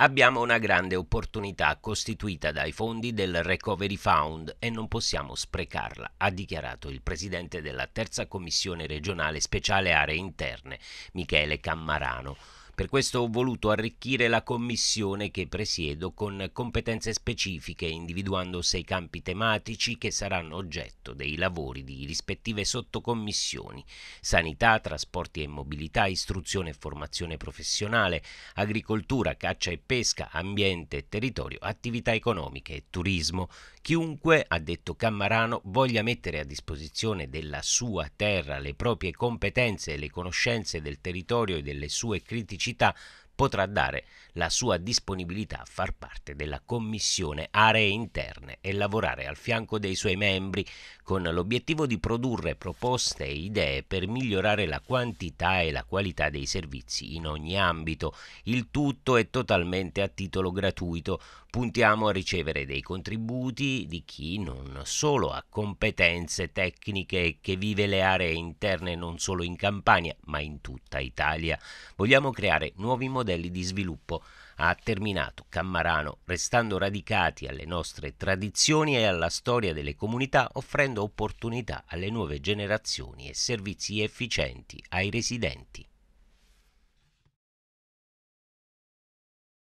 Abbiamo una grande opportunità costituita dai fondi del Recovery Fund e non possiamo sprecarla, ha dichiarato il presidente della terza commissione regionale speciale aree interne, Michele Cammarano. Per questo ho voluto arricchire la commissione che presiedo con competenze specifiche, individuando sei campi tematici che saranno oggetto dei lavori di rispettive sottocommissioni: sanità, trasporti e mobilità, istruzione e formazione professionale, agricoltura, caccia e pesca, ambiente e territorio, attività economiche e turismo. Chiunque, ha detto Cammarano, voglia mettere a disposizione della sua terra le proprie competenze e le conoscenze del territorio e delle sue criticità Gracias. potrà dare la sua disponibilità a far parte della Commissione Aree Interne e lavorare al fianco dei suoi membri con l'obiettivo di produrre proposte e idee per migliorare la quantità e la qualità dei servizi in ogni ambito. Il tutto è totalmente a titolo gratuito. Puntiamo a ricevere dei contributi di chi non solo ha competenze tecniche e che vive le aree interne non solo in Campania, ma in tutta Italia. Vogliamo creare nuovi modelli modelli di sviluppo. Ha terminato Cammarano restando radicati alle nostre tradizioni e alla storia delle comunità, offrendo opportunità alle nuove generazioni e servizi efficienti ai residenti.